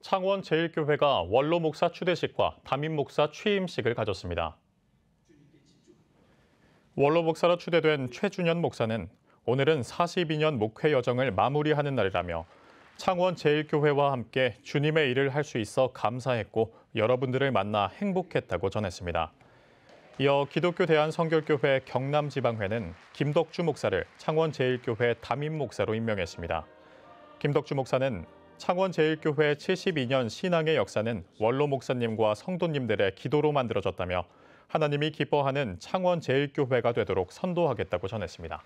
창원 제일교회가 원로 목사 추대식과 담임 목사 취임식을 가졌습니다. 원로 목사로 추대된 최준현 목사는 오늘은 42년 목회 여정을 마무리하는 날이라며 창원 제일교회와 함께 주님의 일을 할 수 있어 감사했고 여러분들을 만나 행복했다고 전했습니다. 이어 기독교 대한성결교회 경남지방회는 김덕주 목사를 창원 제일교회 담임 목사로 임명했습니다. 김덕주 목사는 창원제일교회 72년 신앙의 역사는 원로 목사님과 성도님들의 기도로 만들어졌다며 하나님이 기뻐하는 창원제일교회가 되도록 선도하겠다고 전했습니다.